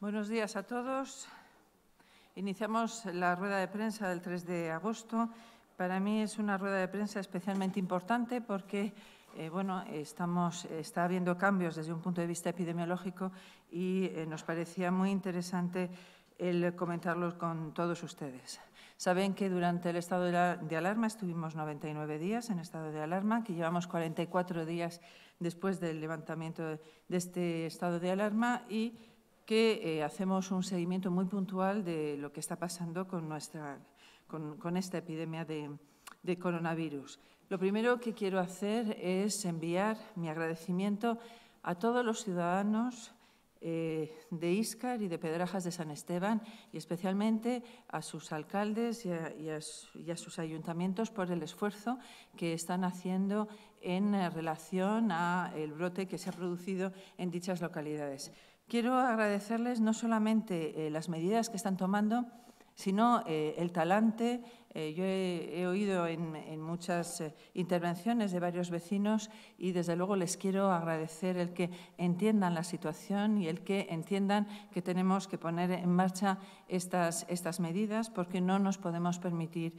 Buenos días a todos. Iniciamos la rueda de prensa del 3 de agosto. Para mí es una rueda de prensa especialmente importante porque eh, bueno, estamos, está habiendo cambios desde un punto de vista epidemiológico y eh, nos parecía muy interesante el comentarlos con todos ustedes. Saben que durante el estado de alarma estuvimos 99 días en estado de alarma, que llevamos 44 días después del levantamiento de este estado de alarma y que eh, hacemos un seguimiento muy puntual de lo que está pasando con, esta epidemia de, coronavirus. Lo primero que quiero hacer es enviar mi agradecimiento a todos los ciudadanos eh, de Íscar y de Pedrajas de San Esteban y especialmente a sus alcaldes y a, y a, sus ayuntamientos por el esfuerzo que están haciendo en eh, relación al brote que se ha producido en dichas localidades. Quiero agradecerles no solamente eh, las medidas que están tomando, sino eh, el talante. Eh, yo he, oído en, muchas intervenciones de varios vecinos y desde luego les quiero agradecer el que entiendan la situación y el que entiendan que tenemos que poner en marcha estas, medidas porque no nos podemos permitir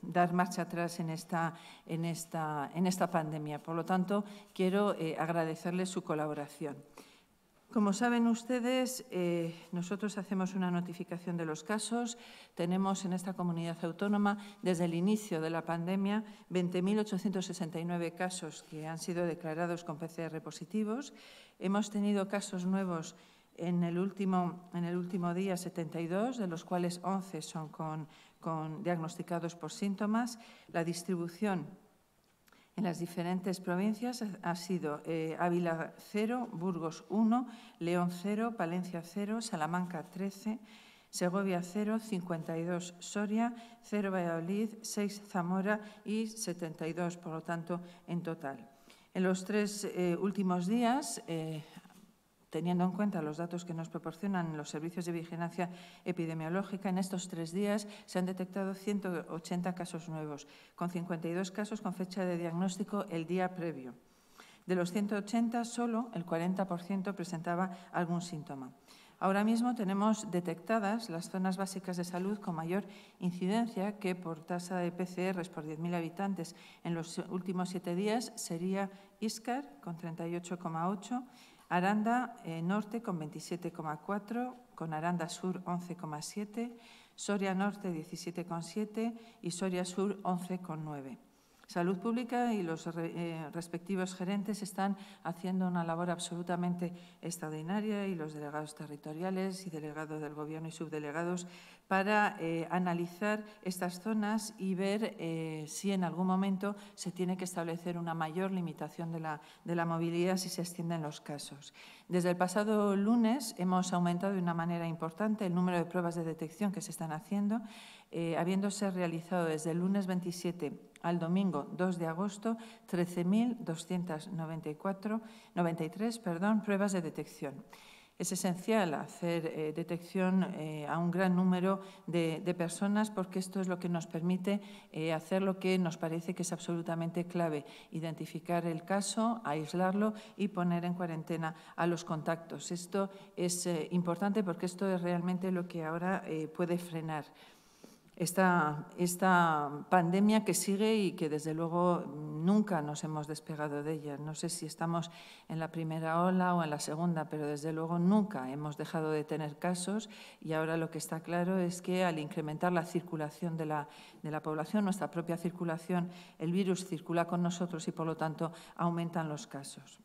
dar marcha atrás en en esta pandemia. Por lo tanto, quiero agradecerles su colaboración. Como saben ustedes, eh, nosotros hacemos una notificación de los casos. Tenemos en esta comunidad autónoma, desde el inicio de la pandemia, 20.869 casos que han sido declarados con PCR positivos. Hemos tenido casos nuevos en el último, en el último día, 72, de los cuales 11 son con, con diagnosticados por síntomas. La distribución en las diferentes provincias eh, ha sido eh, Ávila 0, Burgos 1, León 0, Palencia 0, Salamanca 13, Segovia 0, 52 Soria, 0 Valladolid, 6 Zamora y 72, por lo tanto, en total. En los tres eh, últimos días teniendo en cuenta los datos que nos proporcionan los servicios de vigilancia epidemiológica, en estos tres días se han detectado 180 casos nuevos, con 52 casos con fecha de diagnóstico el día previo. De los 180, solo el 40% presentaba algún síntoma. Ahora mismo tenemos detectadas las zonas básicas de salud con mayor incidencia, que por tasa de PCR por 10.000 habitantes en los últimos siete días sería Iscar, con 38,8, Aranda eh, Norte con 27,4, con Aranda Sur 11,7, Soria Norte 17,7 y Soria Sur 11,9. Salud Pública y los eh, respectivos gerentes están haciendo una labor absolutamente extraordinaria y los delegados territoriales y delegados del Gobierno y subdelegados para eh, analizar estas zonas y ver eh, si en algún momento se tiene que establecer una mayor limitación de la, de la movilidad si se extienden los casos. Desde el pasado lunes hemos aumentado de una manera importante el número de pruebas de detección que se están haciendo. Eh, habiéndose realizado desde el lunes 27 al domingo 2 de agosto 13.293 perdón, pruebas de detección. Es esencial hacer eh, detección eh, a un gran número de, personas porque esto es lo que nos permite hacer lo que nos parece que es absolutamente clave, identificar el caso, aislarlo y poner en cuarentena a los contactos. Esto es importante porque esto es realmente lo que ahora puede frenar esta, esta pandemia que sigue y que desde luego nunca nos hemos despegado de ella. No sé si estamos en la primera ola o en la segunda, pero desde luego nunca hemos dejado de tener casos y ahora lo que está claro es que al incrementar la circulación de la, de la población, nuestra propia circulación, el virus circula con nosotros y por lo tanto aumentan los casos.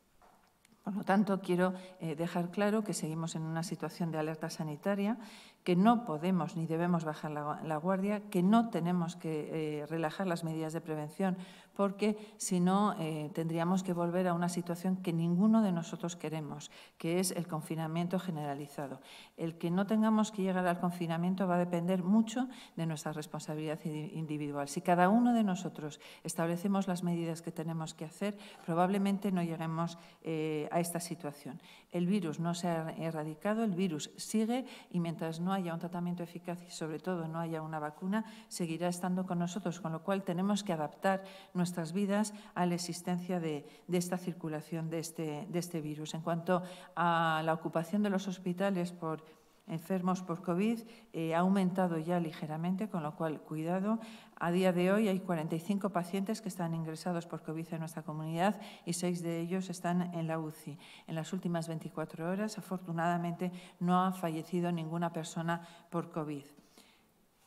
Por lo tanto, quiero eh, dejar claro que seguimos en una situación de alerta sanitaria, que no podemos ni debemos bajar la, guardia, que no tenemos que eh, relajar las medidas de prevención porque si no eh, tendríamos que volver a una situación que ninguno de nosotros queremos, que es el confinamiento generalizado. El que no tengamos que llegar al confinamiento va a depender mucho de nuestra responsabilidad individual. Si cada uno de nosotros establecemos las medidas que tenemos que hacer, probablemente no lleguemos eh, a esta situación. El virus no se ha erradicado, el virus sigue y mientras no haya un tratamiento eficaz y sobre todo no haya una vacuna, seguirá estando con nosotros, con lo cual tenemos que adaptar nuestras vidas a la existencia de, esta circulación de este, de este virus. En cuanto a la ocupación de los hospitales por enfermos por COVID eh, ha aumentado ya ligeramente, con lo cual, cuidado. A día de hoy hay 45 pacientes que están ingresados por COVID en nuestra comunidad y seis de ellos están en la UCI. En las últimas 24 horas, afortunadamente, no ha fallecido ninguna persona por COVID.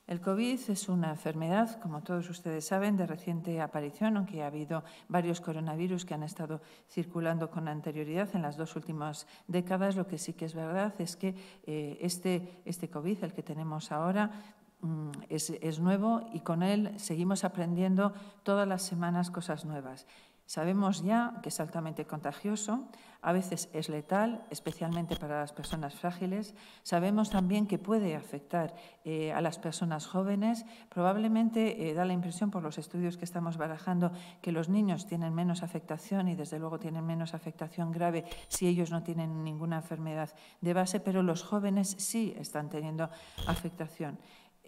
El COVID es una enfermedad, como todos ustedes saben, de reciente aparición, aunque ha habido varios coronavirus que han estado circulando con anterioridad en las dos últimas décadas. Lo que sí que es verdad es que eh, este, este COVID, el que tenemos ahora, mm, es, nuevo y con él seguimos aprendiendo todas las semanas cosas nuevas. Sabemos ya que es altamente contagioso, a veces es letal, especialmente para las personas frágiles. Sabemos también que puede afectar eh, a las personas jóvenes. Probablemente eh, da la impresión por los estudios que estamos barajando que los niños tienen menos afectación y desde luego tienen menos afectación grave si ellos no tienen ninguna enfermedad de base, pero los jóvenes sí están teniendo afectación.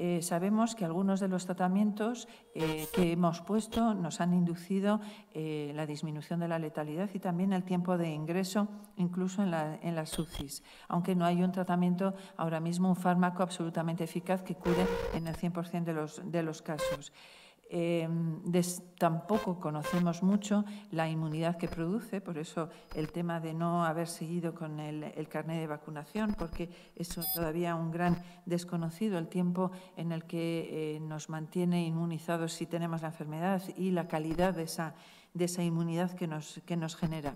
Eh, sabemos que algunos de los tratamientos eh, que hemos puesto nos han inducido eh, la disminución de la letalidad y también el tiempo de ingreso, incluso en, la, en las UCIs, aunque no hay un tratamiento ahora mismo, un fármaco absolutamente eficaz que cure en el 100% de los casos. Em, tampoco conocemos mucho la inmunidad que produce, por eso el tema de no haber seguido con el, carnet de vacunación, porque es todavía un gran desconocido el tiempo en el que eh, nos mantiene inmunizados si tenemos la enfermedad y la calidad de esa, inmunidad que nos genera.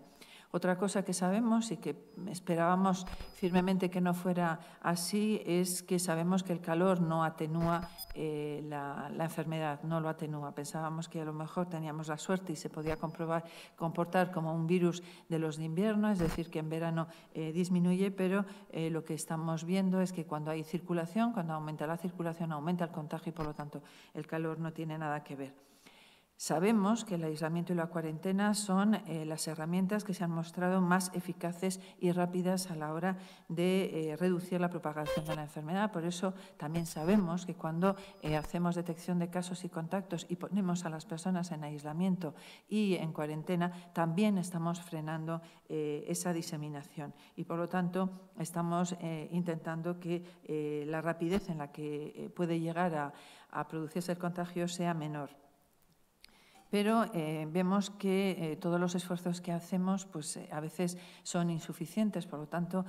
Otra cosa que sabemos y que esperábamos firmemente que no fuera así es que sabemos que el calor no atenúa eh, la, enfermedad, no lo atenúa. Pensábamos que a lo mejor teníamos la suerte y se podía comprobar, comportar como un virus de los de invierno, es decir, que en verano eh, disminuye, pero eh, lo que estamos viendo es que cuando hay circulación, cuando aumenta la circulación, aumenta el contagio y, por lo tanto, el calor no tiene nada que ver. Sabemos que el aislamiento y la cuarentena son eh, las herramientas que se han mostrado más eficaces y rápidas a la hora de eh, reducir la propagación de la enfermedad. Por eso también sabemos que cuando eh, hacemos detección de casos y contactos y ponemos a las personas en aislamiento y en cuarentena, también estamos frenando esa diseminación. Y por lo tanto, estamos intentando que la rapidez en la que puede llegar a producirse el contagio sea menor pero eh, vemos que eh, todos los esfuerzos que hacemos pues, eh, a veces son insuficientes. Por lo tanto,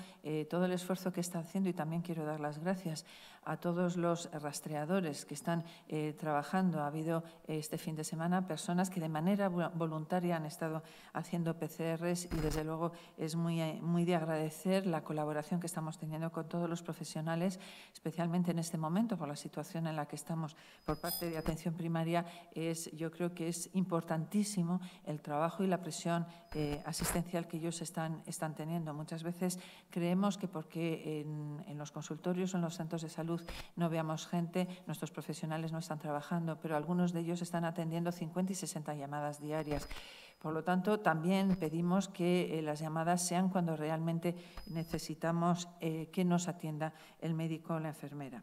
todo el esfuerzo que está haciendo, y también quiero dar las gracias a todos los rastreadores que están eh, trabajando. Ha habido eh, este fin de semana personas que de manera voluntaria han estado haciendo PCRs y desde luego es muy, eh, muy de agradecer la colaboración que estamos teniendo con todos los profesionales, especialmente en este momento por la situación en la que estamos por parte de atención primaria. Es, yo creo que es importantísimo el trabajo y la presión asistencial que ellos están, están teniendo. Muchas veces creemos que porque en, en los consultorios o en los centros de salud no veamos gente, nuestros profesionales no están trabajando, pero algunos de ellos están atendiendo 50 y 60 llamadas diarias. Por lo tanto, también pedimos que eh, las llamadas sean cuando realmente necesitamos eh, que nos atienda el médico o la enfermera.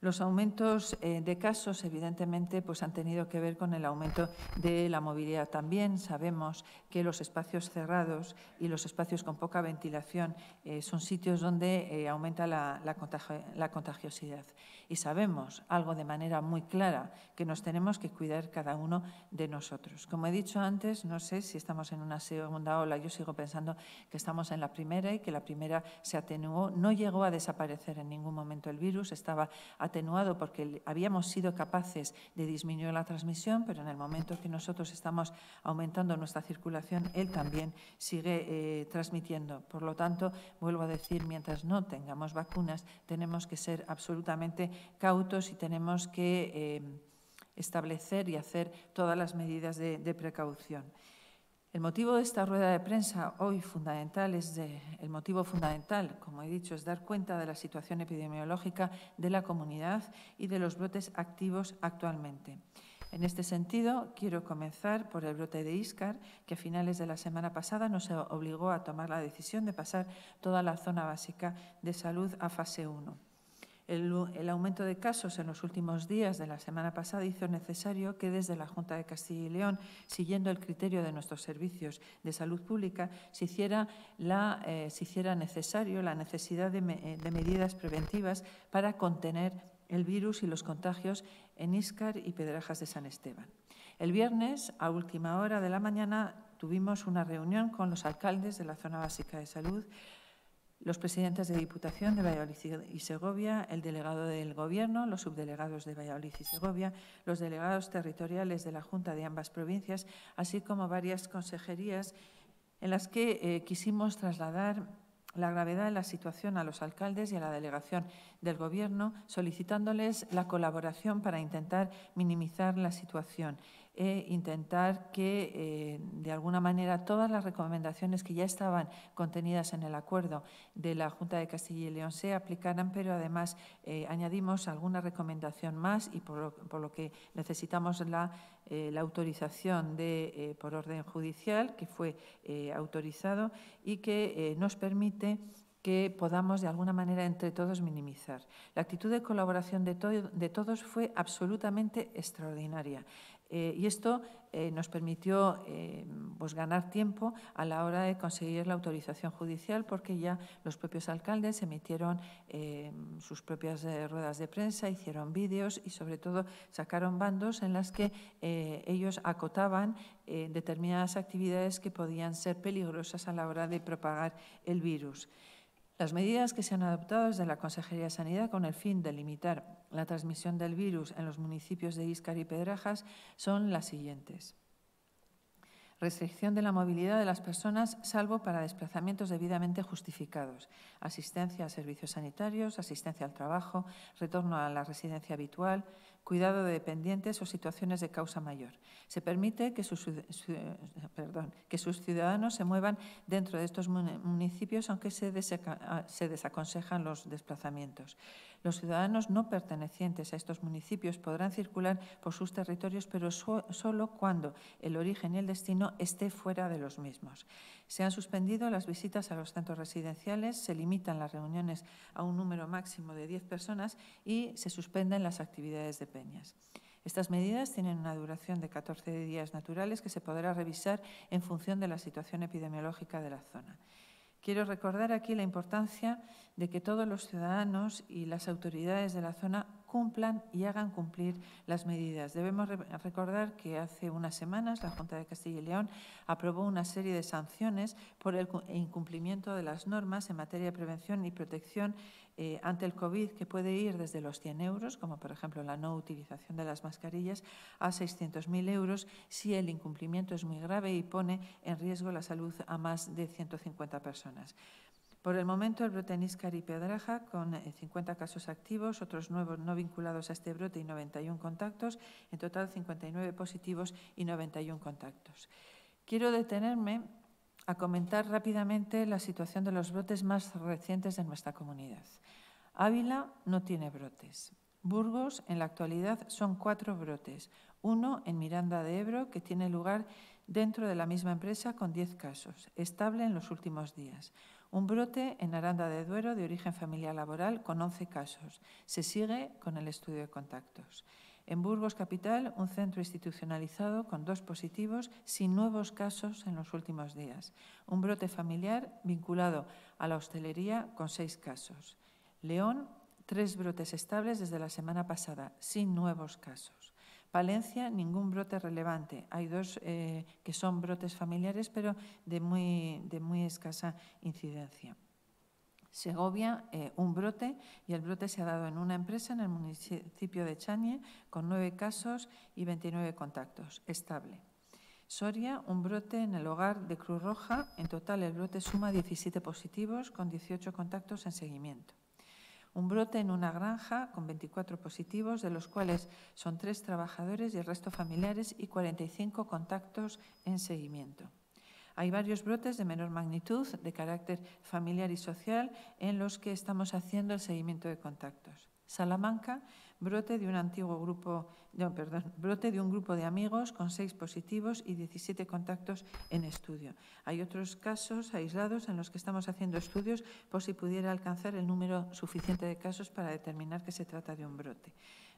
Los aumentos eh, de casos, evidentemente, pues han tenido que ver con el aumento de la movilidad. También sabemos que los espacios cerrados y los espacios con poca ventilación eh, son sitios donde eh, aumenta la, contagiosidad. Y sabemos algo de manera muy clara, que nos tenemos que cuidar cada uno de nosotros. Como he dicho antes, no sé si estamos en una segunda ola. Yo sigo pensando que estamos en la primera y que la primera se atenuó. No llegó a desaparecer en ningún momento el virus, estaba atenuado porque habíamos sido capaces de disminuir la transmisión, pero en el momento que nosotros estamos aumentando nuestra circulación, él también sigue eh, transmitiendo. Por lo tanto, vuelvo a decir, mientras no tengamos vacunas, tenemos que ser absolutamente cautos y tenemos que eh, establecer y hacer todas las medidas de precaución. El motivo de esta rueda de prensa hoy fundamental es el motivo fundamental, como he dicho, es dar cuenta de la situación epidemiológica de la comunidad y de los brotes activos actualmente. En este sentido, quiero comenzar por el brote de Iscar, que a finales de la semana pasada nos obligó a tomar la decisión de pasar toda la zona básica de salud a fase 1. El, aumento de casos en los últimos días de la semana pasada hizo necesario que desde la Junta de Castilla y León, siguiendo el criterio de nuestros servicios de salud pública, se hiciera, la, eh, hiciera necesario la necesidad de, de medidas preventivas para contener el virus y los contagios en Íscar y Pedrajas de San Esteban. El viernes, a última hora de la mañana, tuvimos una reunión con los alcaldes de la zona básica de salud los presidentes de Diputación de Valladolid y Segovia, el delegado del Gobierno, los subdelegados de Valladolid y Segovia, los delegados territoriales de la Junta de ambas provincias, así como varias consejerías en las que eh, quisimos trasladar la gravedad de la situación a los alcaldes y a la delegación del Gobierno, solicitándoles la colaboración para intentar minimizar la situación. E intentar que, eh, de alguna manera, todas las recomendaciones que ya estaban contenidas en el acuerdo de la Junta de Castilla y León se aplicaran, pero además eh, añadimos alguna recomendación más y por lo, que necesitamos la, eh, autorización de, por orden judicial, que fue autorizado y que nos permite que podamos de alguna manera entre todos minimizar. La actitud de colaboración de, de todos fue absolutamente extraordinaria. Eh, y esto eh, nos permitió eh, pues ganar tiempo a la hora de conseguir la autorización judicial porque ya los propios alcaldes emitieron sus propias ruedas de prensa, hicieron vídeos y sobre todo sacaron bandos en las que ellos acotaban determinadas actividades que podían ser peligrosas a la hora de propagar el virus. Las medidas que se han adoptado desde la Consejería de Sanidad con el fin de limitar la transmisión del virus en los municipios de Íscar y Pedrajas son las siguientes. Restricción de la movilidad de las personas, salvo para desplazamientos debidamente justificados. Asistencia a servicios sanitarios, asistencia al trabajo, retorno a la residencia habitual, cuidado de dependientes o situaciones de causa mayor. Se permite que sus, ciudadanos se muevan dentro de estos municipios, aunque se, se desaconsejan los desplazamientos. Los ciudadanos no pertenecientes a estos municipios podrán circular por sus territorios, pero solo cuando el origen y el destino esté fuera de los mismos. Se han suspendido las visitas a los centros residenciales, se limitan las reuniones a un número máximo de 10 personas y se suspenden las actividades de peñas. Estas medidas tienen una duración de 14 días naturales que se podrá revisar en función de la situación epidemiológica de la zona. Quiero recordar aquí la importancia de que todos los ciudadanos y las autoridades de la zona cumplan y hagan cumplir las medidas. Debemos recordar que hace unas semanas la Junta de Castilla y León aprobó una serie de sanciones por el e incumplimiento de las normas en materia de prevención y protección eh, ante el COVID, que puede ir desde los 100 euros, como por ejemplo la no utilización de las mascarillas, a 600.000 euros si el incumplimiento es muy grave y pone en riesgo la salud a más de 150 personas. Por el momento, el brote en Iscar y Pedraja, con 50 eh, casos activos, otros nuevos no vinculados a este brote y 91 contactos, en total 59 positivos y 91 contactos. Quiero detenerme a comentar rápidamente la situación de los brotes más recientes en nuestra comunidad. Ávila no tiene brotes. Burgos, en la actualidad, son cuatro brotes. Uno en Miranda de Ebro, que tiene lugar dentro de la misma empresa con 10 casos, estable en los últimos días. Un brote en Aranda de Duero de origen familiar laboral con 11 casos. Se sigue con el estudio de contactos. En Burgos Capital, un centro institucionalizado con dos positivos sin nuevos casos en los últimos días. Un brote familiar vinculado a la hostelería con seis casos. León, tres brotes estables desde la semana pasada, sin nuevos casos. Valencia, ningún brote relevante. Hay dos eh, que son brotes familiares, pero de muy, de muy escasa incidencia. Segovia, eh, un brote, y el brote se ha dado en una empresa en el municipio de Chañe, con nueve casos y 29 contactos, estable. Soria, un brote en el hogar de Cruz Roja. En total, el brote suma 17 positivos, con 18 contactos en seguimiento un brote en una granja con 24 positivos, de los cuales son tres trabajadores y el resto familiares y 45 contactos en seguimiento. Hay varios brotes de menor magnitud, de carácter familiar y social, en los que estamos haciendo el seguimiento de contactos. Salamanca brote de un antiguo grupo, perdón, brote de un grupo de amigos con seis positivos y 17 contactos en estudio. Hay otros casos aislados en los que estamos haciendo estudios por si pudiera alcanzar el número suficiente de casos para determinar que se trata de un brote.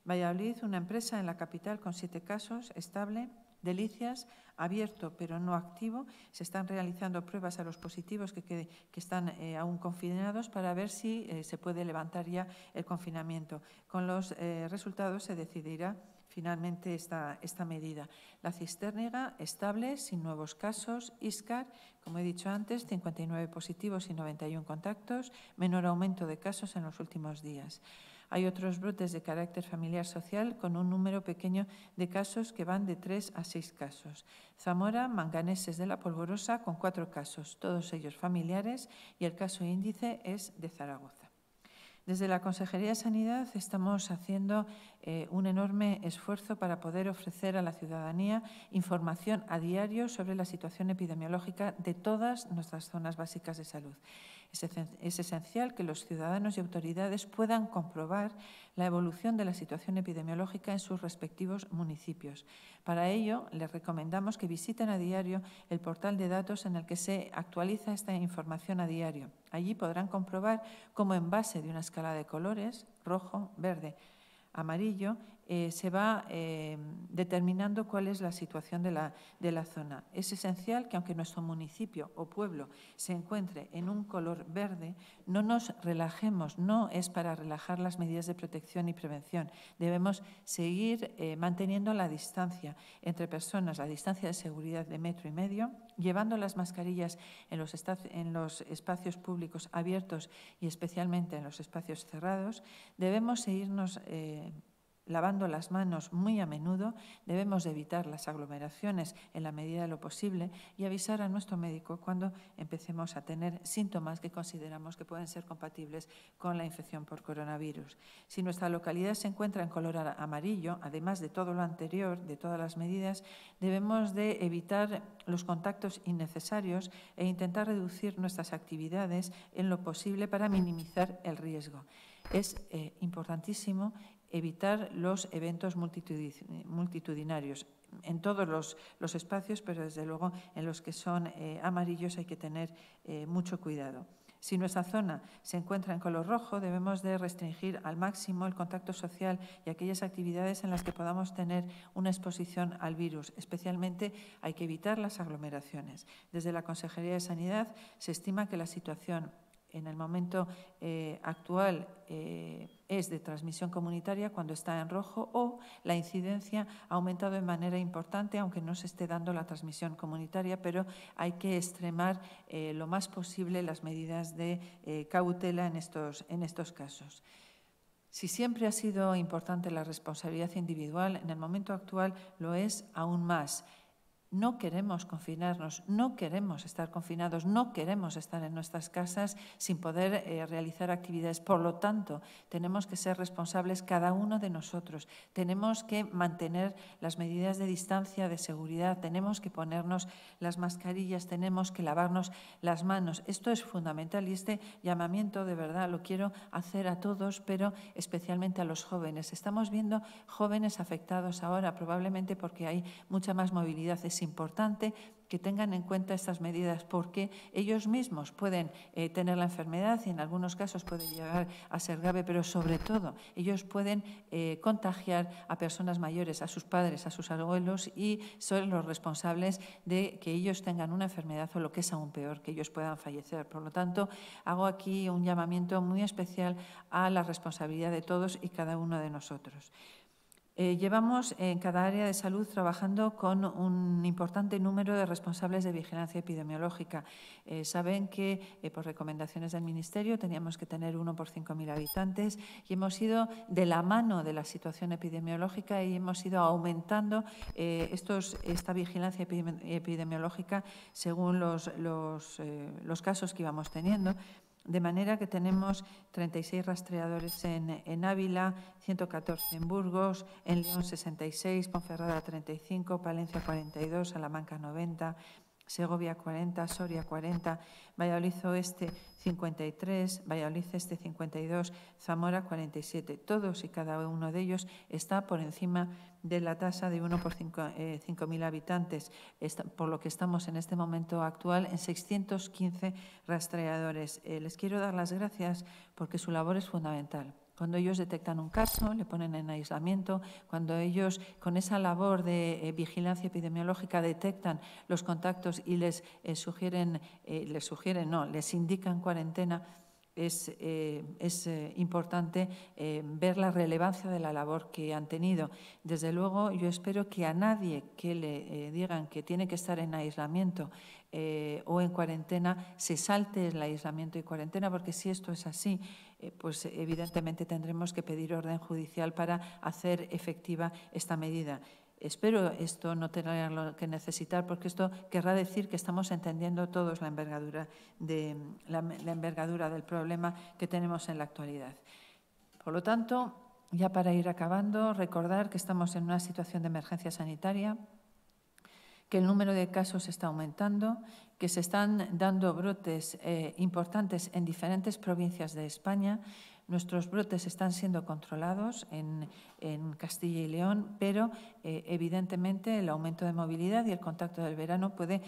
Valladolid, una empresa en la capital con siete casos, estable, Delicias, abierto pero no activo. Se están realizando pruebas a los positivos que, están eh, aún confinados para ver si eh, se puede levantar ya el confinamiento. Con los eh, resultados se decidirá finalmente esta, medida. La cisterna estable, sin nuevos casos. ISCAR, como he dicho antes, 59 positivos y 91 contactos, menor aumento de casos en los últimos días. Hay otros brotes de carácter familiar social con un número pequeño de casos que van de tres a seis casos. Zamora, Manganeses de la Polvorosa, con cuatro casos, todos ellos familiares, y el caso índice es de Zaragoza. Desde la Consejería de Sanidad estamos haciendo eh, un enorme esfuerzo para poder ofrecer a la ciudadanía información a diario sobre la situación epidemiológica de todas nuestras zonas básicas de salud. Es esencial que los ciudadanos y autoridades puedan comprobar la evolución de la situación epidemiológica en sus respectivos municipios. Para ello, les recomendamos que visiten a diario el portal de datos en el que se actualiza esta información a diario. Allí podrán comprobar cómo en base de una escala de colores, rojo, verde, amarillo, eh, se va eh, determinando cuál es la situación de la, de la, zona. Es esencial que aunque nuestro municipio o pueblo se encuentre en un color verde, no nos relajemos, no es para relajar las medidas de protección y prevención. Debemos seguir eh, manteniendo la distancia entre personas, la distancia de seguridad de metro y medio, llevando las mascarillas en los, en los espacios públicos abiertos y especialmente en los espacios cerrados. Debemos seguirnos lavando las manos muy a menudo, debemos evitar las aglomeraciones en la medida de lo posible y avisar a nuestro médico cuando empecemos a tener síntomas que consideramos que pueden ser compatibles con la infección por coronavirus. Si nuestra localidad se encuentra en color amarillo, además de todo lo anterior, de todas las medidas, debemos de evitar los contactos innecesarios e intentar reducir nuestras actividades en lo posible para minimizar el riesgo. Es eh, importantísimo evitar los eventos multitudinarios en todos los, espacios, pero desde luego en los que son eh, amarillos hay que tener eh, mucho cuidado. Si nuestra zona se encuentra en color rojo, debemos de restringir al máximo el contacto social y aquellas actividades en las que podamos tener una exposición al virus. Especialmente hay que evitar las aglomeraciones. Desde la Consejería de Sanidad se estima que la situación en el momento eh, actual eh, es de transmisión comunitaria cuando está en rojo o la incidencia ha aumentado de manera importante, aunque no se esté dando la transmisión comunitaria, pero hay que extremar eh, lo más posible las medidas de cautela en estos, en estos casos. Si siempre ha sido importante la responsabilidad individual, en el momento actual lo es aún más. No queremos confinarnos, no queremos estar confinados, no queremos estar en nuestras casas sin poder eh, realizar actividades. Por lo tanto, tenemos que ser responsables cada uno de nosotros. Tenemos que mantener las medidas de distancia, de seguridad, tenemos que ponernos las mascarillas, tenemos que lavarnos las manos. Esto es fundamental y este llamamiento de verdad lo quiero hacer a todos, pero especialmente a los jóvenes. Estamos viendo jóvenes afectados ahora, probablemente porque hay mucha más movilidad importante que tengan en cuenta estas medidas porque ellos mismos pueden eh, tener la enfermedad y en algunos casos puede llegar a ser grave, pero sobre todo ellos pueden eh, contagiar a personas mayores, a sus padres, a sus abuelos y son los responsables de que ellos tengan una enfermedad o lo que es aún peor, que ellos puedan fallecer. Por lo tanto, hago aquí un llamamiento muy especial a la responsabilidad de todos y cada uno de nosotros. Eh, llevamos en cada área de salud trabajando con un importante número de responsables de vigilancia epidemiológica. Eh, saben que eh, por recomendaciones del Ministerio teníamos que tener uno por cinco mil habitantes y hemos ido de la mano de la situación epidemiológica y hemos ido aumentando esta vigilancia epidemiológica según los, los casos que íbamos teniendo. De manera que tenemos 36 rastreadores en, en, Ávila, 114 en Burgos, en León 66, Ponferrada 35, Palencia 42, Salamanca 90, Segovia 40, Soria 40, Valladolid Oeste 53, Valladolid Este 52, Zamora 47. Todos y cada uno de ellos está por encima de la tasa de 1 por 5.000 eh, habitantes, por lo que estamos en este momento actual en 615 rastreadores. Eh, les quiero dar las gracias porque su labor es fundamental. Cuando ellos detectan un caso, le ponen en aislamiento, cuando ellos con esa labor de eh, vigilancia epidemiológica detectan los contactos y les eh, sugieren, eh, les sugieren, no, les indican cuarentena, es, importante ver la relevancia de la labor que han tenido. Desde luego, yo espero que a nadie que le digan que tiene que estar en aislamiento o en cuarentena se salte el aislamiento y cuarentena, porque si esto es así, eh, pues evidentemente tendremos que pedir orden judicial para hacer efectiva esta medida. Espero esto no lo que necesitar, porque esto querrá decir que estamos entendiendo todos la envergadura, de, la, la envergadura del problema que tenemos en la actualidad. Por lo tanto, ya para ir acabando, recordar que estamos en una situación de emergencia sanitaria, que el número de casos está aumentando, que se están dando brotes eh, importantes en diferentes provincias de España Nuestros brotes están siendo controlados en, Castilla y León, pero eh, evidentemente el aumento de movilidad y el contacto del verano puede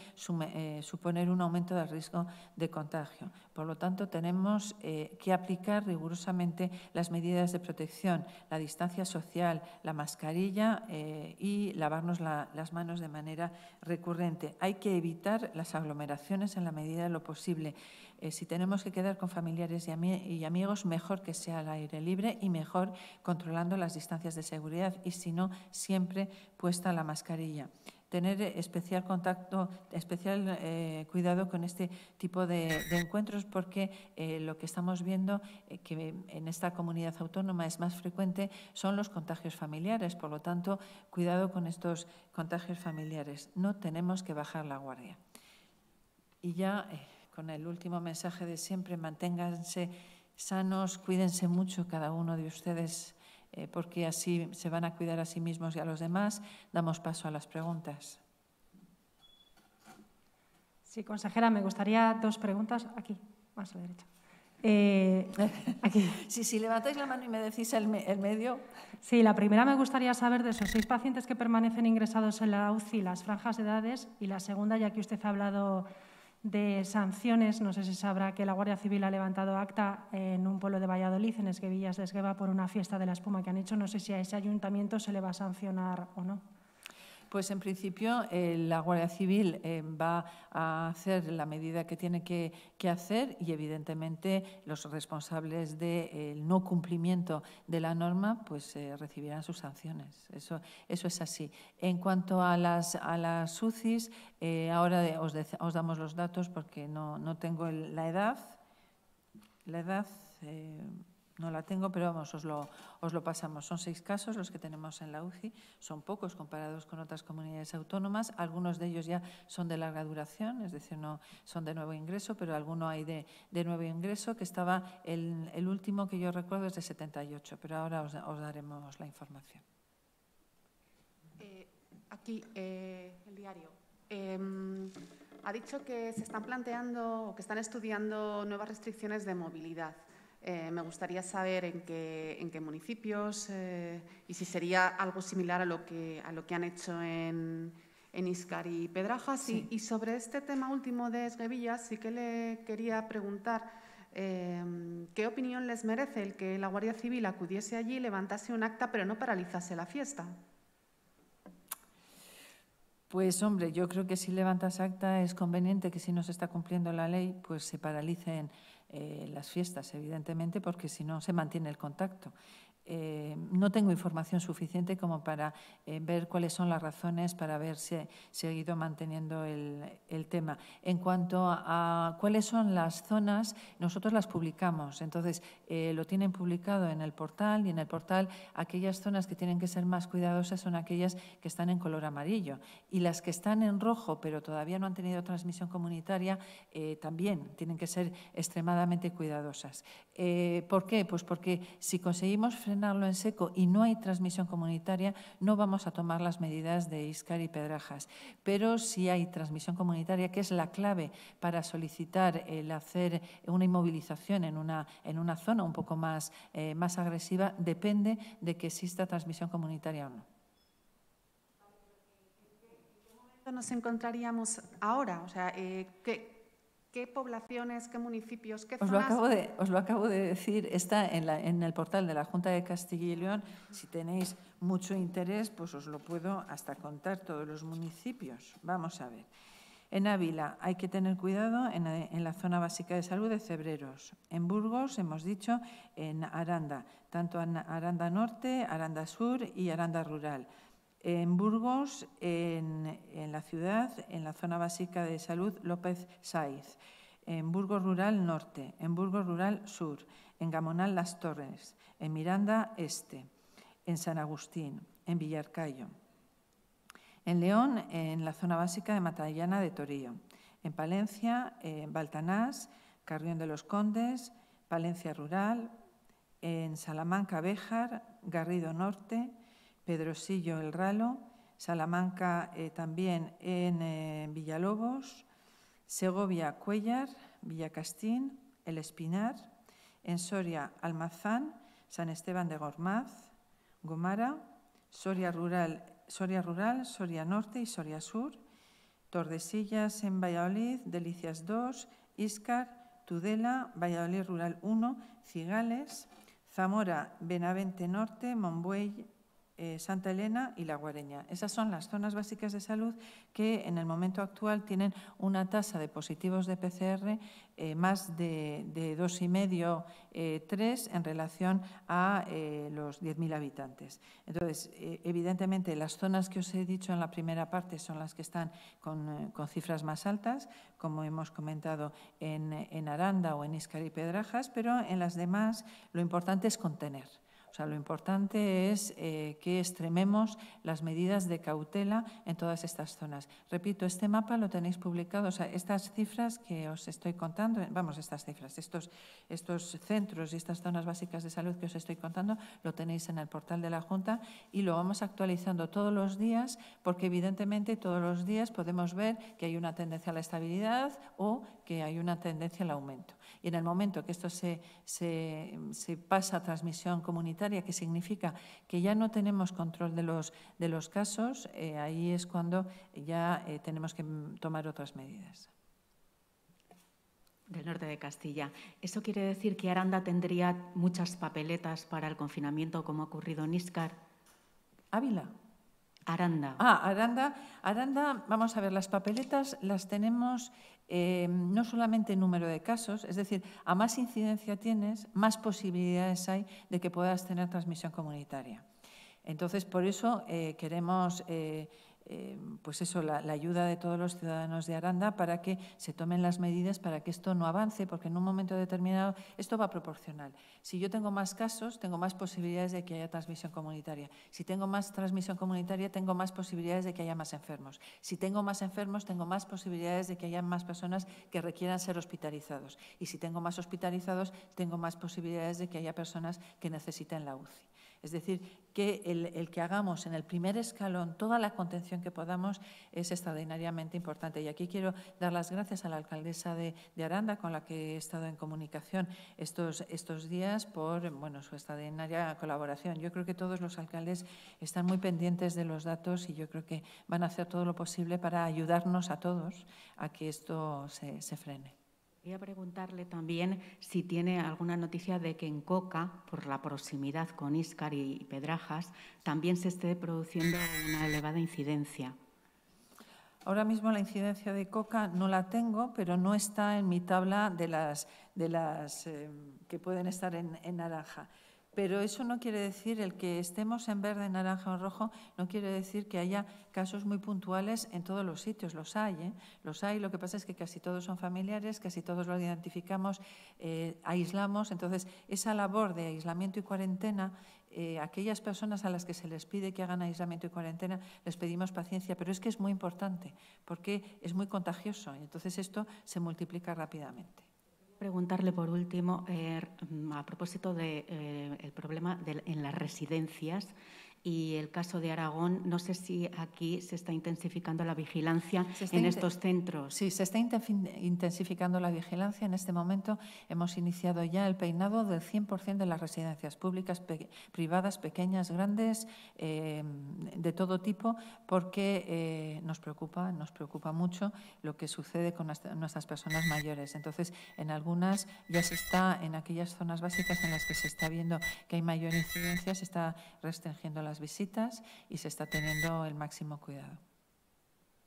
eh, suponer un aumento del riesgo de contagio. Por lo tanto, tenemos eh, que aplicar rigurosamente las medidas de protección, la distancia social, la mascarilla y lavarnos las manos de manera recurrente. Hay que evitar las aglomeraciones en la medida de lo posible. Eh, si tenemos que quedar con familiares y, y, amigos, mejor que sea al aire libre y mejor controlando las distancias de seguridad y si no, siempre puesta la mascarilla. Tener eh, especial contacto, especial eh, cuidado con este tipo de, encuentros porque lo que estamos viendo que en esta comunidad autónoma es más frecuente son los contagios familiares. Por lo tanto, cuidado con estos contagios familiares. No tenemos que bajar la guardia. Y ya con el último mensaje de siempre, manténganse sanos, cuídense mucho cada uno de ustedes, eh, porque así se van a cuidar a sí mismos y a los demás. Damos paso a las preguntas. Sí, consejera, me gustaría dos preguntas aquí, más a la derecha. Eh, aquí. Sí, si levantáis la mano y me decís el, el, medio. Sí, la primera me gustaría saber de esos seis pacientes que permanecen ingresados en la UCI, las franjas de edades, y la segunda, ya que usted ha hablado de sanciones. No sé si sabrá que la Guardia Civil ha levantado acta en un pueblo de Valladolid, en Esguevillas de Esgueva, por una fiesta de la espuma que han hecho. No sé si a ese ayuntamiento se le va a sancionar o no. Pues en principio eh, la Guardia Civil eh, va a hacer la medida que tiene que, hacer y evidentemente los responsables del eh, no cumplimiento de la norma pues recibirán sus sanciones. Eso, eso es así. En cuanto a las, a las UCIs, ahora os, damos los datos porque no, tengo la edad. La edad no la tengo, pero vamos, os lo, os lo pasamos. Son seis casos los que tenemos en la UCI, son pocos comparados con otras comunidades autónomas. Algunos de ellos ya son de larga duración, es decir, no son de nuevo ingreso, pero alguno hay de, nuevo ingreso, que estaba el, el, último que yo recuerdo es de 78, pero ahora os, daremos la información. Eh, aquí, eh, el diario. Em, ha dicho que se están planteando o que están estudiando nuevas restricciones de movilidad. Eh, me gustaría saber en qué, municipios eh, y si sería algo similar a lo que, a lo que han hecho en, Iscar y Pedrajas. Y, sobre este tema último de Esguevillas, sí que le quería preguntar eh, qué opinión les merece el que la Guardia Civil acudiese allí, levantase un acta, pero no paralizase la fiesta. Pues hombre, yo creo que si levantas acta es conveniente que si no se está cumpliendo la ley, pues se paralicen eh, las fiestas, evidentemente, porque si no se mantiene el contacto. Eh, no tengo información suficiente como para eh, ver cuáles son las razones para haberse seguido manteniendo el, el, tema. En cuanto a, cuáles son las zonas, nosotros las publicamos, entonces eh, lo tienen publicado en el portal y en el portal aquellas zonas que tienen que ser más cuidadosas son aquellas que están en color amarillo y las que están en rojo pero todavía no han tenido transmisión comunitaria también tienen que ser extremadamente cuidadosas. ¿Por qué? Pues porque si conseguimos en seco y no hay transmisión comunitaria, no vamos a tomar las medidas de Iscar y Pedrajas. Pero si hay transmisión comunitaria, que es la clave para solicitar el hacer una inmovilización en una, en una zona un poco más, eh, más agresiva, depende de que exista transmisión comunitaria o no nos encontraríamos ahora? O sea, eh, ¿Qué poblaciones, qué municipios, qué zonas? Os lo acabo de, decir, está en, el portal de la Junta de Castilla y León. Si tenéis mucho interés, pues os lo puedo hasta contar todos los municipios. Vamos a ver. En Ávila hay que tener cuidado en la, zona básica de salud de Cebreros. En Burgos, hemos dicho, en Aranda, tanto en Aranda Norte, Aranda Sur y Aranda Rural en Burgos, en, la ciudad, en la zona básica de salud López Saiz, en Burgos Rural Norte, en Burgos Rural Sur, en Gamonal Las Torres, en Miranda Este, en San Agustín, en Villarcayo, en León, en la zona básica de Matallana de Torío, en Palencia, en Baltanás, Carrión de los Condes, Palencia Rural, en Salamanca Béjar, Garrido Norte, Pedrosillo, El Ralo, Salamanca eh, también en eh, Villalobos, Segovia, Cuellar, Villacastín, El Espinar, en Soria, Almazán, San Esteban de Gormaz, Gomara, Soria Rural, Soria Rural, Soria Norte y Soria Sur, Tordesillas en Valladolid, Delicias 2, Iscar, Tudela, Valladolid Rural 1, Cigales, Zamora, Benavente Norte, Monbuey, eh, Santa Elena y La Guareña. Esas son las zonas básicas de salud que en el momento actual tienen una tasa de positivos de PCR eh, más de, dos y medio, eh, tres en relación a los 10.000 habitantes. Entonces, evidentemente, las zonas que os he dicho en la primera parte son las que están con, cifras más altas, como hemos comentado en, Aranda o en Iscar y Pedrajas, pero en las demás lo importante es contener lo importante es eh, que extrememos las medidas de cautela en todas estas zonas. Repito, este mapa lo tenéis publicado, o sea, estas cifras que os estoy contando, vamos, estas cifras, estos, estos centros y estas zonas básicas de salud que os estoy contando, lo tenéis en el portal de la Junta y lo vamos actualizando todos los días porque evidentemente todos los días podemos ver que hay una tendencia a la estabilidad o que hay una tendencia al aumento. Y en el momento que esto se, se, se pasa a transmisión comunitaria, que significa que ya no tenemos control de los, de los casos, eh, ahí es cuando ya eh, tenemos que tomar otras medidas. Del norte de Castilla. ¿Eso quiere decir que Aranda tendría muchas papeletas para el confinamiento como ha ocurrido en Iscar? Ávila. Aranda. Ah, Aranda. Aranda, vamos a ver, las papeletas las tenemos eh, no solamente en número de casos, es decir, a más incidencia tienes, más posibilidades hay de que puedas tener transmisión comunitaria. Entonces, por eso eh, queremos eh, Em, pues eso, la, la, ayuda de todos los ciudadanos de Aranda para que se tomen las medidas para que esto no avance, porque en un momento determinado esto va proporcional. Si yo tengo más casos, tengo más posibilidades de que haya transmisión comunitaria. Si tengo más transmisión comunitaria, tengo más posibilidades de que haya más enfermos. Si tengo más enfermos, tengo más posibilidades de que haya más personas que requieran ser hospitalizados. Y si tengo más hospitalizados, tengo más posibilidades de que haya personas que necesiten la UCI. Es decir, que el, que hagamos en el primer escalón toda la contención que podamos es extraordinariamente importante. Y aquí quiero dar las gracias a la alcaldesa de, Aranda, con la que he estado en comunicación estos, estos días, por bueno, su extraordinaria colaboración. Yo creo que todos los alcaldes están muy pendientes de los datos y yo creo que van a hacer todo lo posible para ayudarnos a todos a que esto se frene. Voy a preguntarle también si tiene alguna noticia de que en Coca, por la proximidad con Íscar y Pedrajas, también se esté produciendo una elevada incidencia. Ahora mismo la incidencia de coca no la tengo, pero no está en mi tabla de las, eh, que pueden estar en naranja pero eso no quiere decir, el que estemos en verde, naranja o rojo, no quiere decir que haya casos muy puntuales en todos los sitios, los hay, ¿eh? los hay, lo que pasa es que casi todos son familiares, casi todos los identificamos, eh, aislamos, entonces esa labor de aislamiento y cuarentena eh, aquellas personas a las que se les pide que hagan aislamiento y cuarentena, les pedimos paciencia, pero es que es muy importante porque es muy contagioso y entonces esto se multiplica rápidamente preguntarle por último, eh, a propósito eh, del de, problema en las residencias y el caso de Aragón, no sé si aquí se está intensificando la vigilancia en estos centros. Sí, se está intensificando la vigilancia. En este momento hemos iniciado ya el peinado del 100% de las residencias públicas, privadas, pequeñas, grandes, em, de todo tipo, porque eh, nos preocupa, nos preocupa mucho lo que sucede con nuestras personas mayores. Entonces, en algunas ya se está, en aquellas zonas básicas en las que se está viendo que hay mayor incidencia, se está restringiendo la las visitas y se está teniendo el máximo cuidado.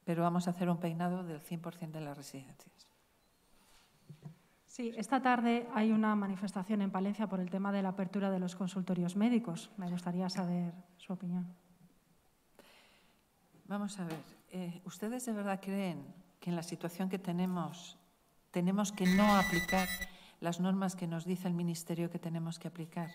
Pero vamos a hacer un peinado del 100% de las residencias. Sí, esta tarde hay una manifestación en Palencia por el tema de la apertura de los consultorios médicos. Me gustaría saber su opinión. Vamos a ver, eh, ¿ustedes de verdad creen que en la situación que tenemos tenemos que no aplicar las normas que nos dice el Ministerio que tenemos que aplicar?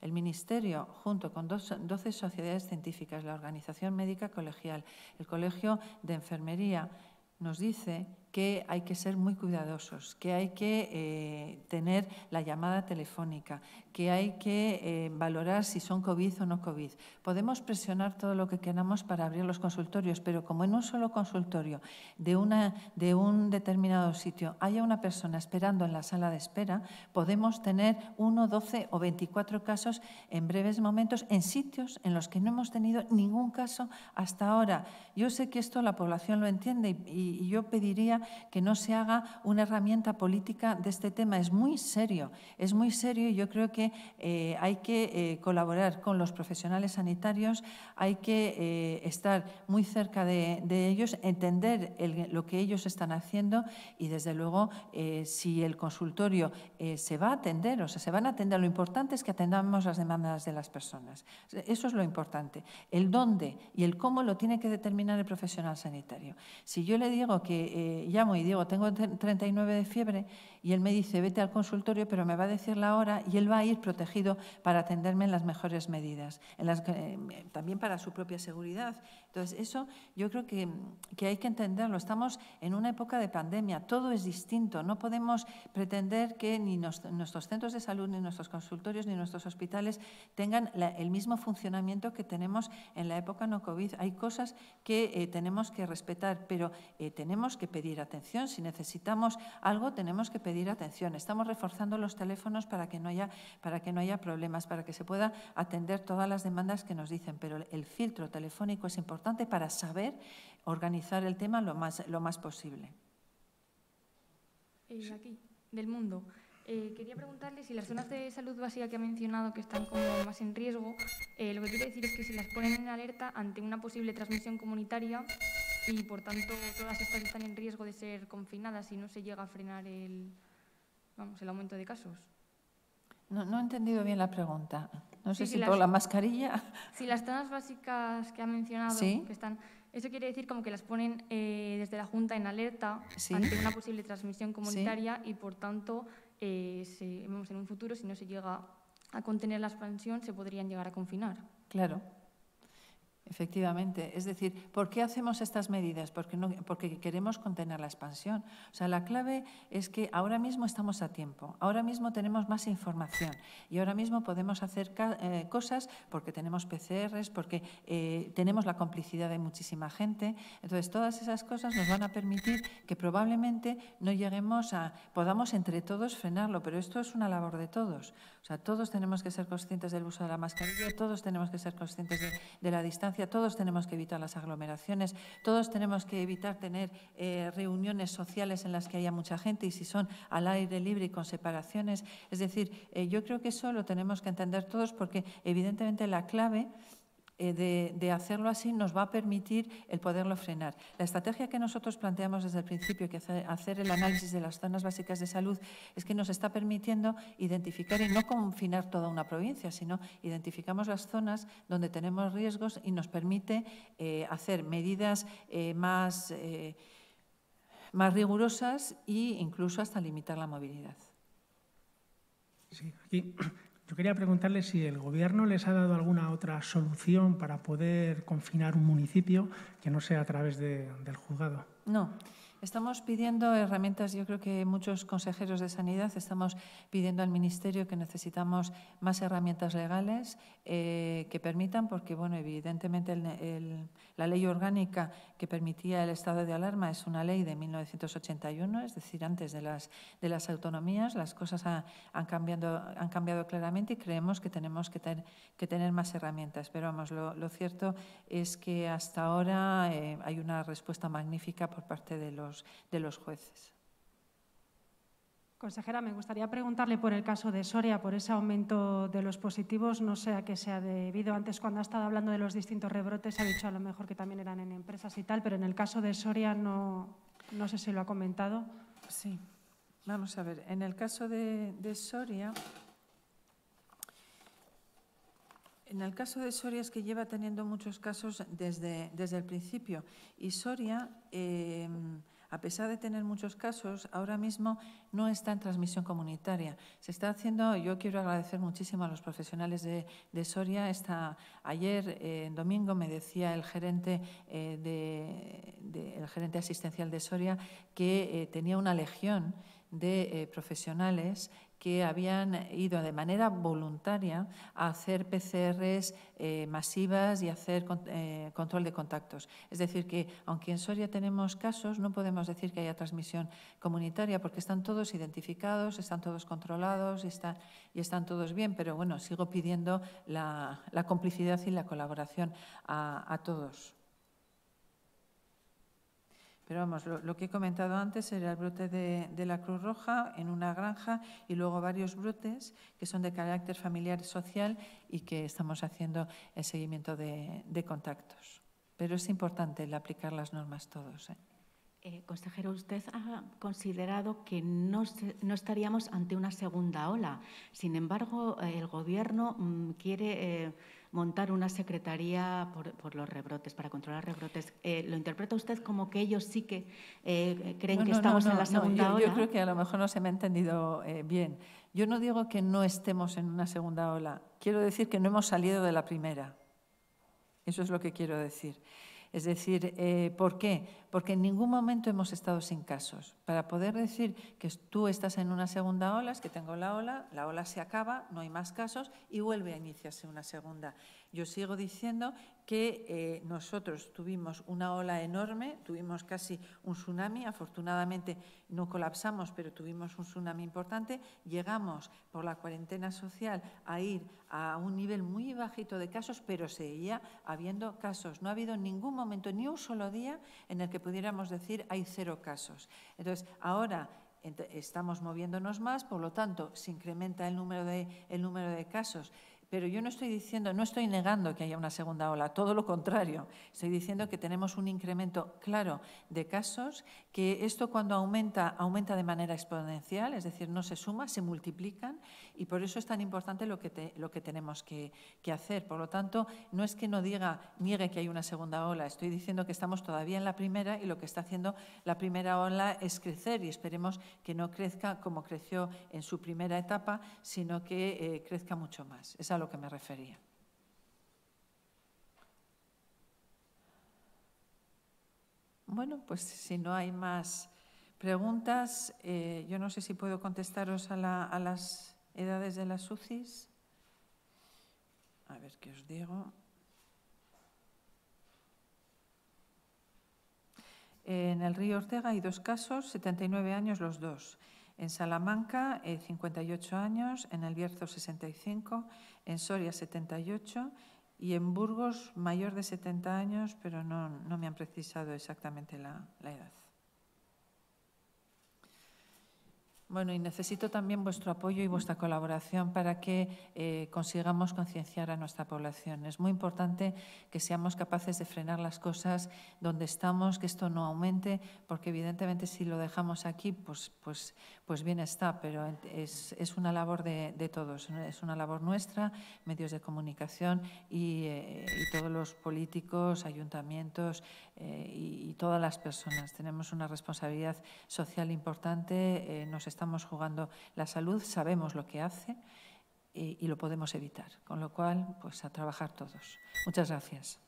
El Ministerio, junto con 12 sociedades científicas, la Organización Médica Colegial, el Colegio de Enfermería, nos dice que hay que ser muy cuidadosos, que hay que eh, tener la llamada telefónica, que hay que eh, valorar si son COVID o no COVID. Podemos presionar todo lo que queramos para abrir los consultorios, pero como en un solo consultorio de, una, de un determinado sitio haya una persona esperando en la sala de espera, podemos tener uno, doce o veinticuatro casos en breves momentos en sitios en los que no hemos tenido ningún caso hasta ahora. Yo sé que esto la población lo entiende y yo pediría que no se haga una herramienta política de este tema. Es muy serio, es muy serio y yo creo que eh, hay que eh, colaborar con los profesionales sanitarios, hay que eh, estar muy cerca de, ellos, entender lo que ellos están haciendo y, desde luego, si el consultorio se va a atender, o sea, se van a atender, lo importante es que atendamos las demandas de las personas. Eso es lo importante. El dónde y el cómo lo tiene que determinar el profesional sanitario. Si yo le digo que llamo y digo, tengo 39 de fiebre y él me dice, vete al consultorio, pero me va a decir la hora y él va a ir protegido para atenderme en las mejores medidas, en las, eh, también para su propia seguridad. Entonces, eso yo creo que, hay que entenderlo. Estamos en una época de pandemia, todo es distinto. No podemos pretender que ni nuestros centros de salud, ni nuestros consultorios, ni nuestros hospitales tengan el mismo funcionamiento que tenemos en la época no COVID. Hay cosas que eh, tenemos que respetar, pero eh, tenemos que pedir atención. Si necesitamos algo, tenemos que pedir pedir atención. Estamos reforzando los teléfonos para que no haya, para que no haya problemas, para que se pueda atender todas las demandas que nos dicen. Pero el filtro telefónico es importante para saber organizar el tema lo más, lo más posible. Eh, aquí, del mundo. Eh, quería preguntarle si las zonas de salud básica que ha mencionado, que están como más en riesgo, eh, lo que quiere decir es que si las ponen en alerta ante una posible transmisión comunitaria y, por tanto, todas estas están en riesgo de ser confinadas si no se llega a frenar el, vamos, el aumento de casos. No, no he entendido bien la pregunta. No sé si, por la mascarilla. Si las zonas básicas que ha mencionado, ¿Sí? están, eso quiere decir como que las ponen eh, desde la Junta en alerta ante una posible transmisión comunitaria y, por tanto, eh, si, en un futuro, si no se llega a contener la expansión, se podrían llegar a confinar. Claro. Efectivamente. Es decir, ¿por qué hacemos estas medidas? Porque, no, porque queremos contener la expansión. O sea, la clave es que ahora mismo estamos a tiempo, ahora mismo tenemos más información y ahora mismo podemos hacer eh, cosas porque tenemos PCRs, porque eh, tenemos la complicidad de muchísima gente. Entonces, todas esas cosas nos van a permitir que probablemente no lleguemos a, podamos entre todos frenarlo, pero esto es una labor de todos. O sea, todos tenemos que ser conscientes del uso de la mascarilla, todos tenemos que ser conscientes de la distancia todos tenemos que evitar las aglomeraciones, todos tenemos que evitar tener eh, reuniones sociales en las que haya mucha gente y si son al aire libre y con separaciones. Es decir, eh, yo creo que eso lo tenemos que entender todos porque evidentemente la clave eh, de, hacerlo así nos va a permitir el poderlo frenar. La estrategia que nosotros planteamos desde el principio, que hacer el análisis de las zonas básicas de salud, es que nos está permitiendo identificar y no confinar toda una provincia, sino identificamos las zonas donde tenemos riesgos y nos permite eh, hacer medidas eh, más, más rigurosas e incluso hasta limitar la movilidad. Sí, aquí yo quería preguntarle si el Gobierno les ha dado alguna otra solución para poder confinar un municipio que no sea a través del juzgado. No. Estamos pidiendo herramientas, yo creo que muchos consejeros de sanidad estamos pidiendo al Ministerio que necesitamos más herramientas legales eh, que permitan, porque bueno, evidentemente la ley orgánica que permitía el estado de alarma es una ley de 1981, es decir, antes de las, de las autonomías, las cosas han, cambiado, han cambiado claramente y creemos que tenemos que, tener que tener más herramientas. Pero vamos, lo, cierto es que hasta ahora eh, hay una respuesta magnífica por parte de los de los jueces. Consejera, me gustaría preguntarle por el caso de Soria, por ese aumento de los positivos. No sé a qué se ha debido. Antes, cuando ha estado hablando de los distintos rebrotes, ha dicho a lo mejor que también eran en empresas y tal, pero en el caso de Soria no, no sé si lo ha comentado. Sí, vamos a ver. En el caso de, Soria, en el caso de Soria es que lleva teniendo muchos casos desde, desde el principio. Y Soria. Eh, a pesar de tener muchos casos, ahora mismo no está en transmisión comunitaria. Se está haciendo, yo quiero agradecer muchísimo a los profesionales de, Soria. Esta, ayer, eh, en domingo, me decía el gerente, eh, de, el gerente asistencial de Soria que eh, tenía una legión de profesionales que habían ido de manera voluntaria a hacer PCRs eh, masivas y hacer eh, control de contactos. Es decir, que aunque en Soria tenemos casos, no podemos decir que haya transmisión comunitaria porque están todos identificados, están todos controlados y están, y están todos bien, pero bueno, sigo pidiendo la, complicidad y la colaboración a todos. Pero vamos, lo, que he comentado antes era el brote de, la Cruz Roja en una granja y luego varios brotes que son de carácter familiar y social y que estamos haciendo el seguimiento de, contactos. Pero es importante el aplicar las normas todos. ¿eh? Eh, consejero, usted ha considerado que no, estaríamos ante una segunda ola. Sin embargo, el Gobierno mm, quiere... Eh, montar una secretaría por, por los rebrotes, para controlar rebrotes. Eh, ¿Lo interpreta usted como que ellos sí que eh, creen que estamos en la segunda ola? Yo, creo que a lo mejor no se me ha entendido eh, bien. Yo no digo que no estemos en una segunda ola. Quiero decir que no hemos salido de la primera. Eso es lo que quiero decir. Es decir, eh, ¿por qué? Porque en ningún momento hemos estado sin casos. Para poder decir que tú estás en una segunda ola, es que tengo la ola, la ola se acaba, no hay más casos y vuelve a iniciarse una segunda. Yo sigo diciendo que eh, nosotros tuvimos una ola enorme, tuvimos casi un tsunami, afortunadamente no colapsamos, pero tuvimos un tsunami importante, llegamos por la cuarentena social a ir a un nivel muy bajito de casos, pero seguía habiendo casos. No ha habido ningún momento, ni un solo día, en el que pudiéramos decir hay cero casos. Entonces, ahora estamos moviéndonos más, por lo tanto, se incrementa el número de, el número de casos. Pero yo no estoy diciendo, no estoy negando que haya una segunda ola, todo lo contrario. Estoy diciendo que tenemos un incremento claro de casos, que esto cuando aumenta, aumenta de manera exponencial, es decir, no se suma, se multiplican y por eso es tan importante lo que, lo que tenemos que, hacer. Por lo tanto, no es que no diga, niegue que hay una segunda ola, estoy diciendo que estamos todavía en la primera y lo que está haciendo la primera ola es crecer y esperemos que no crezca como creció en su primera etapa, sino que eh, crezca mucho más a lo que me refería. Bueno, pues si no hay más preguntas, eh, yo no sé si puedo contestaros a, a las edades de las UCIs. A ver qué os digo. En el río Ortega hay dos casos, 79 años los dos. En Salamanca, 58 eh, años, en El Bierzo, 65, en Soria, 78 y en Burgos, mayor de 70 años, pero no, no me han precisado exactamente la edad. Bueno, y necesito también vuestro apoyo y vuestra colaboración para que eh, consigamos concienciar a nuestra población. Es muy importante que seamos capaces de frenar las cosas donde estamos, que esto no aumente, porque evidentemente si lo dejamos aquí, pues, pues, pues bien está, pero es, es una labor de, de, todos. Es una labor nuestra, medios de comunicación y eh, todos los políticos, ayuntamientos, eh, y, todas las personas. Tenemos una responsabilidad social importante, eh, nos estamos jugando la salud, sabemos lo que hace eh, y lo podemos evitar. Con lo cual, pues a trabajar todos. Muchas gracias.